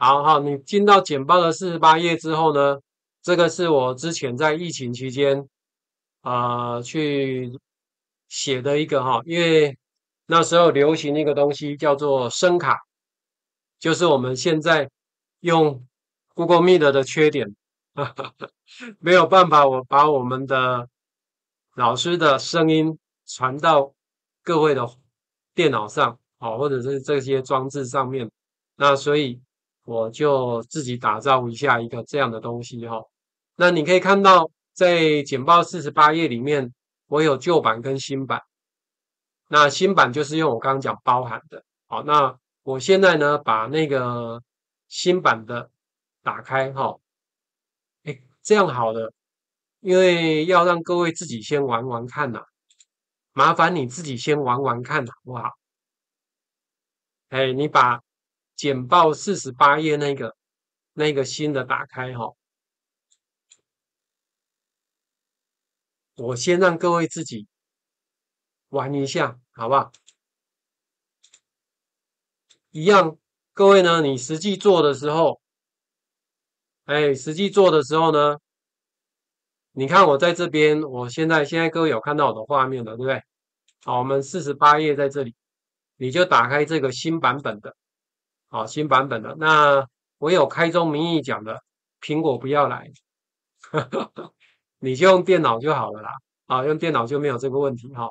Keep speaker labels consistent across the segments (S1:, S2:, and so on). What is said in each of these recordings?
S1: 好好，你进到简报的四十八页之后呢，这个是我之前在疫情期间啊去写的一个哈，因为那时候流行一个东西叫做声卡，就是我们现在用 Google Meet 的缺点，没有办法我把我们的老师的声音传到各位的电脑上，好，或者是这些装置上面，那所以。我就自己打造一下一个这样的东西哈。那你可以看到，在简报四十八页里面，我有旧版跟新版。那新版就是用我刚刚讲包含的，好。那我现在呢，把那个新版的打开哈。哎，这样好了，因为要让各位自己先玩玩看呐，麻烦你自己先玩玩看好不好？哎，你把。简报四十八页那个那个新的打开哈，我先让各位自己玩一下，好不好？一样，各位呢，你实际做的时候，哎，实际做的时候呢，你看我在这边，我现在现在各位有看到我的画面了，对不对？好，我们四十八页在这里，你就打开这个新版本的。好，新版本的那我有开宗明义讲的苹果不要来，你就用电脑就好了啦。啊，用电脑就没有这个问题哈。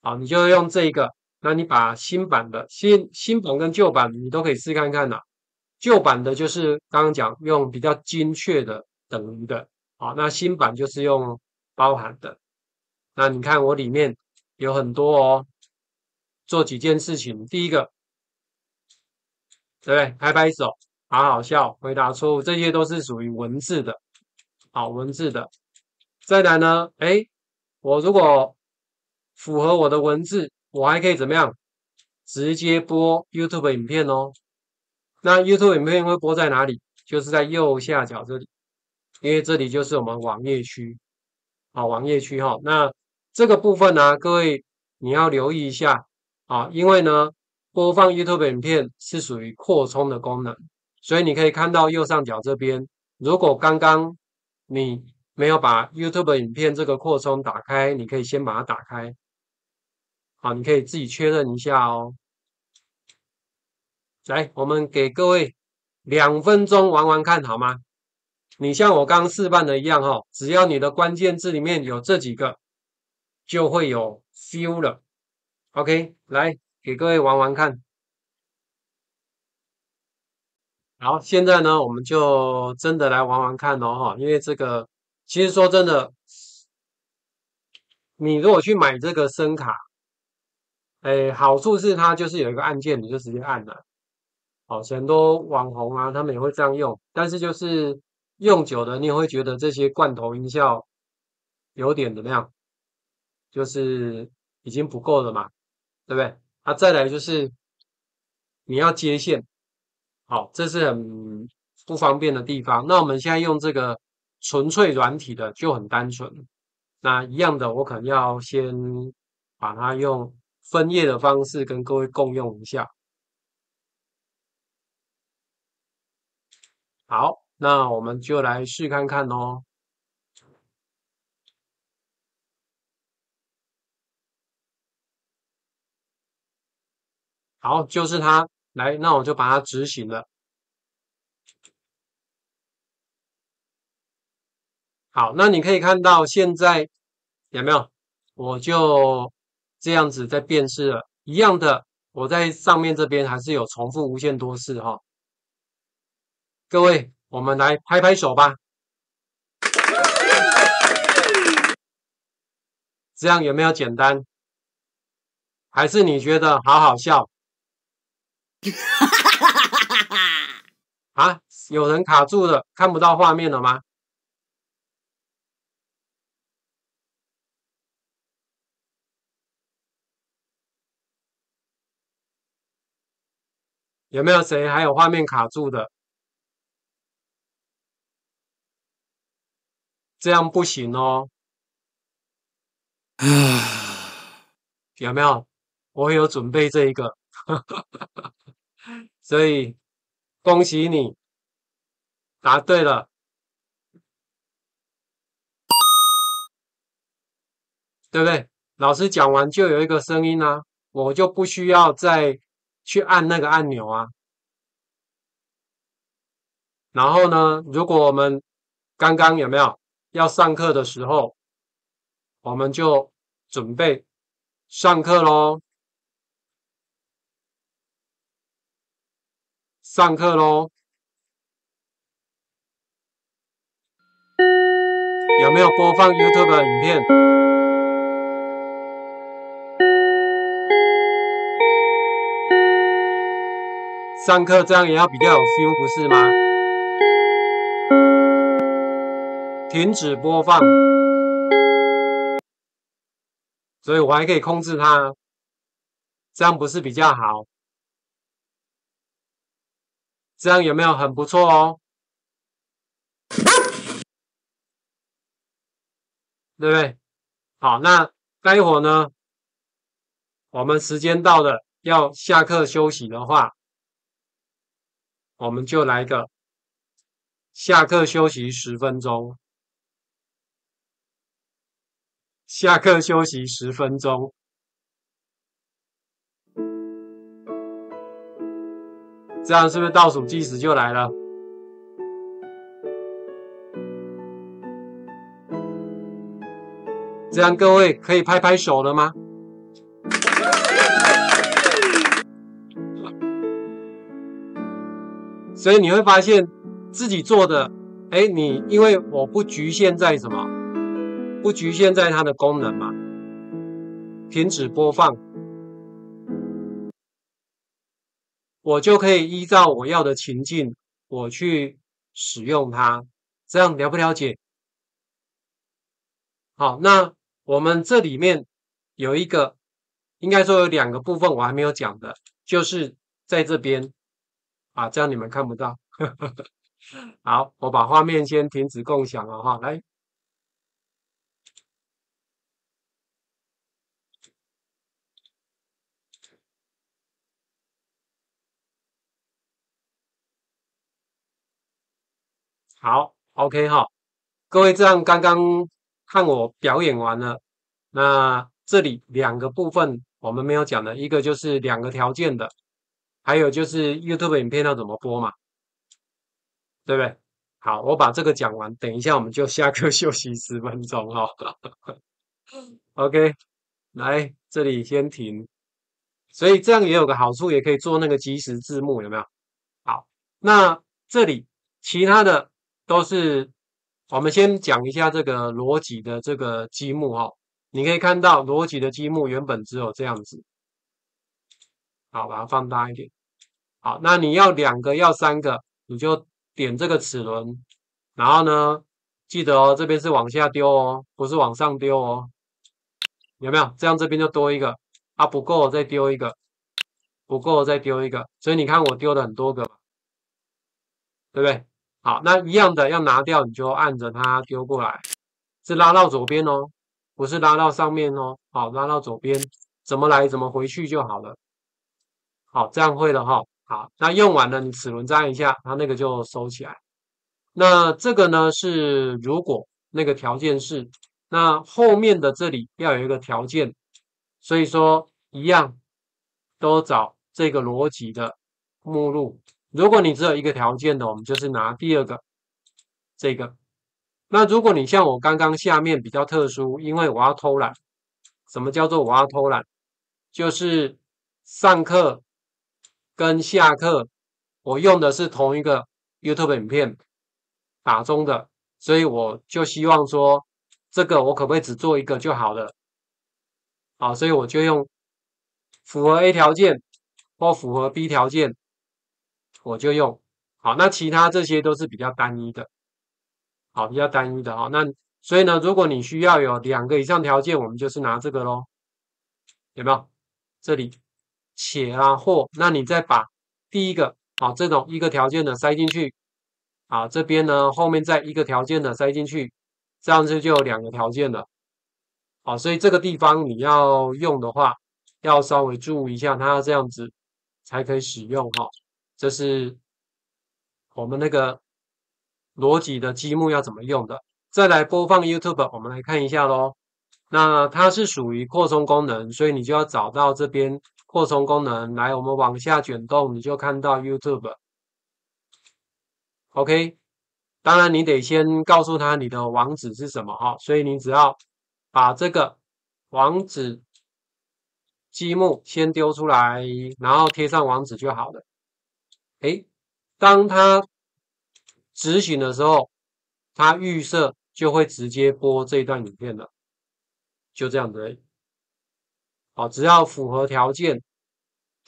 S1: 啊，你就用这一个，那你把新版的新新版跟旧版你都可以试看看呐，旧版的就是刚刚讲用比较精确的等于的，好，那新版就是用包含的。那你看我里面有很多哦，做几件事情，第一个。对不对？拍拍手，好好笑。回答错误，这些都是属于文字的，好文字的。再来呢？哎，我如果符合我的文字，我还可以怎么样？直接播 YouTube 影片哦。那 YouTube 影片会播在哪里？就是在右下角这里，因为这里就是我们网页区，好网页区哈。那这个部分呢，各位你要留意一下，啊，因为呢。播放 YouTube 影片是属于扩充的功能，所以你可以看到右上角这边。如果刚刚你没有把 YouTube 影片这个扩充打开，你可以先把它打开。好，你可以自己确认一下哦。来，我们给各位两分钟玩玩看，好吗？你像我刚刚示范的一样哈，只要你的关键字里面有这几个，就会有 feel 了。OK，来。给各位玩玩看，好，现在呢，我们就真的来玩玩看哦，哈！因为这个，其实说真的，你如果去买这个声卡，哎，好处是它就是有一个按键，你就直接按了。哦，很多网红啊，他们也会这样用，但是就是用久了，你也会觉得这些罐头音效有点怎么样，就是已经不够了嘛，对不对？那再来就是你要接线，好，这是很不方便的地方。那我们现在用这个纯粹软体的就很单纯。那一样的，我可能要先把它用分页的方式跟各位共用一下。好，那我们就来试看看哦。好，就是它来，那我就把它执行了。好，那你可以看到现在有没有？我就这样子在变式了，一样的，我在上面这边还是有重复无限多次哈。各位，我们来拍拍手吧。这样有没有简单？还是你觉得好好笑？哈！啊，有人卡住了，看不到画面了吗？有没有谁还有画面卡住的？这样不行哦。有没有？我有准备这一个。哈哈哈！所以恭喜你答对了，对不对？老师讲完就有一个声音啊，我就不需要再去按那个按钮啊。然后呢，如果我们刚刚有没有要上课的时候，我们就准备上课喽。上课喽，有没有播放 YouTube 的影片？上课这样也要比较有 feel 不是吗？停止播放，所以我还可以控制它，这样不是比较好。这样有没有很不错哦？对不对？好，那待会呢，我们时间到了要下课休息的话，我们就来个下课休息十分钟，下课休息十分钟。这样是不是倒数计时就来了？这样各位可以拍拍手了吗？所以你会发现自己做的，哎，你因为我不局限在什么，不局限在它的功能嘛。停止播放。我就可以依照我要的情境，我去使用它，这样了不了解？好，那我们这里面有一个，应该说有两个部分，我还没有讲的，就是在这边，啊，这样你们看不到。好，我把画面先停止共享了哈，来。好，OK 哈，各位这样刚刚看我表演完了，那这里两个部分我们没有讲的一个就是两个条件的，还有就是 YouTube 影片要怎么播嘛，对不对？好，我把这个讲完，等一下我们就下课 休息十分钟哈。OK，来这里先停，所以这样也有个好处，也可以做那个即时字幕，有没有？好，那这里其他的。都是我们先讲一下这个逻辑的这个积木哈，你可以看到逻辑的积木原本只有这样子，好，把它放大一点。好，那你要两个要三个，你就点这个齿轮，然后呢，记得哦，这边是往下丢哦，不是往上丢哦。有没有？这样这边就多一个啊，不够再丢一个，不够再丢一个，所以你看我丢了很多个，对不对？好，那一样的要拿掉，你就按着它丢过来，是拉到左边哦，不是拉到上面哦。好，拉到左边，怎么来怎么回去就好了。好，这样会的哈。好，那用完了你齿轮粘一下，它那个就收起来。那这个呢是如果那个条件是那后面的这里要有一个条件，所以说一样都找这个逻辑的目录。如果你只有一个条件的，我们就是拿第二个这个。那如果你像我刚刚下面比较特殊，因为我要偷懒。什么叫做我要偷懒？就是上课跟下课我用的是同一个 YouTube 影片打中的，所以我就希望说，这个我可不可以只做一个就好了？啊，所以我就用符合 A 条件或符合 B 条件。我就用好，那其他这些都是比较单一的，好，比较单一的哈。那所以呢，如果你需要有两个以上条件，我们就是拿这个喽，有没有？这里且啊或，那你再把第一个好这种一个条件的塞进去啊，这边呢后面再一个条件的塞进去，这样子就有两个条件了。好，所以这个地方你要用的话，要稍微注意一下，它要这样子才可以使用哈。这是我们那个逻辑的积木要怎么用的？再来播放 YouTube，我们来看一下喽。那它是属于扩充功能，所以你就要找到这边扩充功能来。我们往下卷动，你就看到 YouTube。OK，当然你得先告诉他你的网址是什么哈。所以你只要把这个网址积木先丢出来，然后贴上网址就好了。哎，当他执行的时候，他预设就会直接播这一段影片了，就这样已。好，只要符合条件，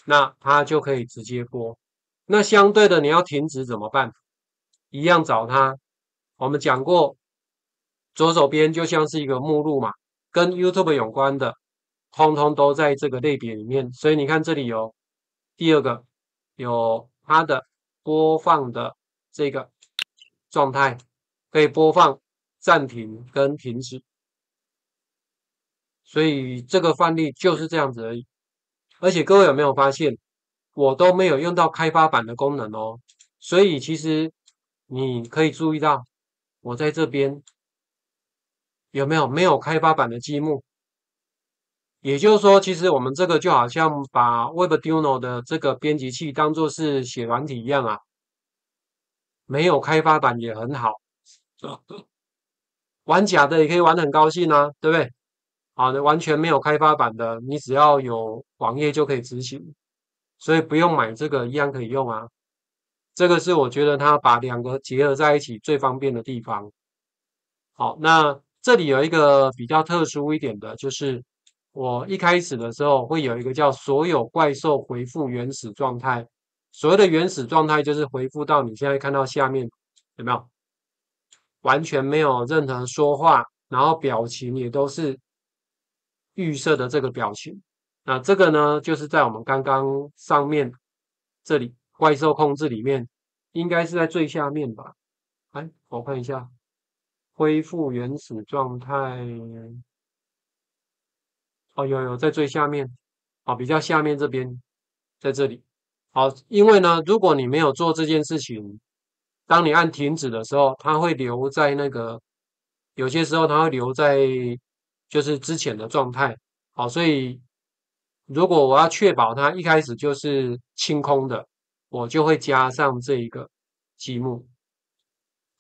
S1: 那他就可以直接播。那相对的，你要停止怎么办？一样找他。我们讲过，左手边就像是一个目录嘛，跟 YouTube 有关的，通通都在这个类别里面。所以你看，这里有第二个，有。它的播放的这个状态可以播放、暂停跟停止，所以这个范例就是这样子而已。而且各位有没有发现，我都没有用到开发版的功能哦。所以其实你可以注意到，我在这边有没有没有开发版的积木？也就是说，其实我们这个就好像把 Webduino 的这个编辑器当做是写软体一样啊，没有开发版也很好，玩假的也可以玩的很高兴啊，对不对？啊，完全没有开发版的，你只要有网页就可以执行，所以不用买这个一样可以用啊。这个是我觉得它把两个结合在一起最方便的地方。好，那这里有一个比较特殊一点的就是。我一开始的时候会有一个叫“所有怪兽回复原始状态”，所谓的原始状态就是回复到你现在看到下面有没有完全没有任何说话，然后表情也都是预设的这个表情。那这个呢，就是在我们刚刚上面这里怪兽控制里面，应该是在最下面吧？哎，我看一下，恢复原始状态。哦，有有在最下面，哦，比较下面这边，在这里，好，因为呢，如果你没有做这件事情，当你按停止的时候，它会留在那个，有些时候它会留在就是之前的状态，好，所以如果我要确保它一开始就是清空的，我就会加上这一个积木，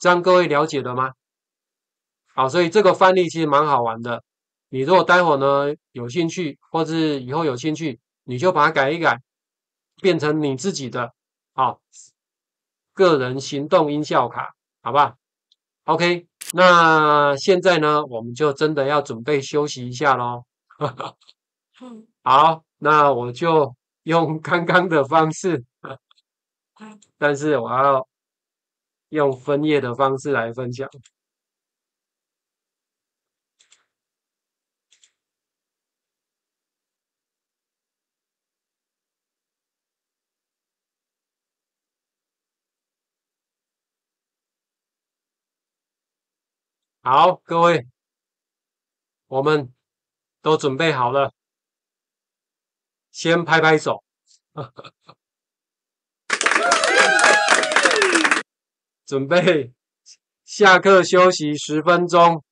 S1: 这样各位了解了吗？好，所以这个范例其实蛮好玩的。你如果待会呢有兴趣，或是以后有兴趣，你就把它改一改，变成你自己的啊个人行动音效卡，好吧？OK，那现在呢，我们就真的要准备休息一下喽。好，那我就用刚刚的方式，但是我要用分页的方式来分享。好，各位，我们都准备好了，先拍拍手。准备下课休息十分钟，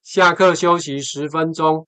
S1: 下课休息十分钟。